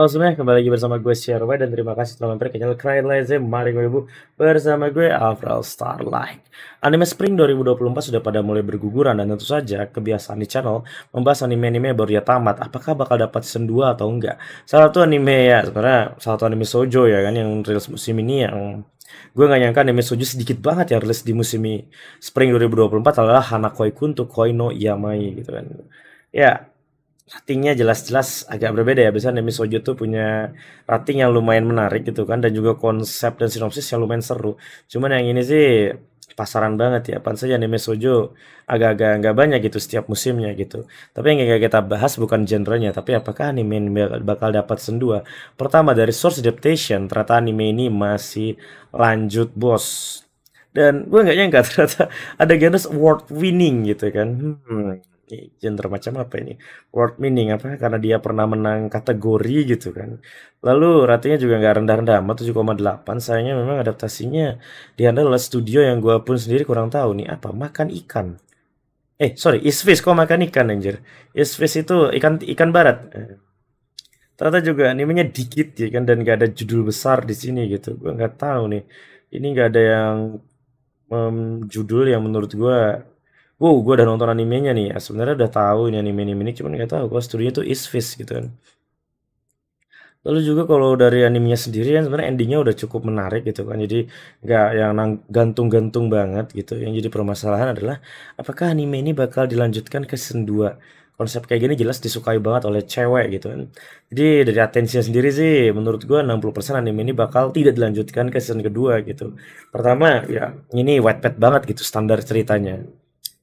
Halo semuanya, kembali lagi bersama gue Sherway dan terima kasih telah mampir ke channel Cry Lazy Mari gue ibu bersama gue Avril Starlight Anime Spring 2024 sudah pada mulai berguguran dan tentu saja kebiasaan di channel membahas anime-anime baru ya tamat Apakah bakal dapat season 2 atau enggak? Salah satu anime ya, sebenarnya salah satu anime Sojo ya kan yang rilis musim ini yang Gue gak nyangka anime sojo sedikit banget ya rilis di musim ini. Spring 2024 adalah Hanakoi Kun to Koi Yamai gitu kan. Ya, ratingnya jelas-jelas agak berbeda ya. Biasanya Demi Sojo tuh punya rating yang lumayan menarik gitu kan dan juga konsep dan sinopsis yang lumayan seru. Cuman yang ini sih pasaran banget ya. Apaan saja anime sojo agak-agak nggak banyak gitu setiap musimnya gitu. Tapi yang kayak kita bahas bukan genrenya, tapi apakah anime ini bakal dapat sendua? Pertama dari source adaptation, ternyata anime ini masih lanjut bos. Dan gue nggak nyangka ternyata ada genus Award winning gitu kan. Hmm, gender macam apa ini Word meaning apa karena dia pernah menang kategori gitu kan lalu ratingnya juga nggak rendah-rendah amat 7,8 sayangnya memang adaptasinya dihandle oleh studio yang gue pun sendiri kurang tahu nih apa makan ikan eh sorry isfish kok makan ikan anjir isfish itu ikan ikan barat eh, ternyata juga animenya dikit ya kan dan gak ada judul besar di sini gitu gue nggak tahu nih ini nggak ada yang um, judul yang menurut gue wow gue udah nonton animenya nih ya sebenarnya udah tahu ini anime anime ini cuman nggak tahu kalau studionya tuh is fist gitu kan lalu juga kalau dari animenya sendiri kan sebenarnya endingnya udah cukup menarik gitu kan jadi nggak yang gantung-gantung banget gitu yang jadi permasalahan adalah apakah anime ini bakal dilanjutkan ke season 2 konsep kayak gini jelas disukai banget oleh cewek gitu kan jadi dari atensinya sendiri sih menurut gue 60% anime ini bakal tidak dilanjutkan ke season kedua gitu pertama ya ini white pad banget gitu standar ceritanya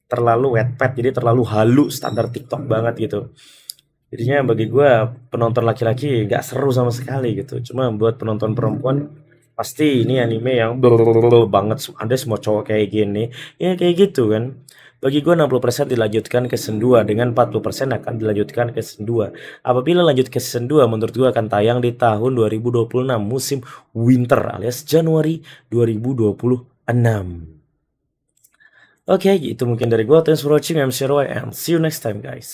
terlalu wet pad jadi terlalu halu standar TikTok banget gitu jadinya bagi gue penonton laki-laki gak seru sama sekali gitu cuma buat penonton perempuan pasti ini anime yang banget ada semua cowok kayak gini ya kayak gitu kan bagi gue 60% dilanjutkan ke season 2 dengan 40% akan dilanjutkan ke sendua Apabila lanjut ke sendua menurut gue akan tayang di tahun 2026 musim winter alias Januari 2026. Oke, okay, gitu mungkin dari gue. Thanks for watching. I'm Sherway and see you next time guys.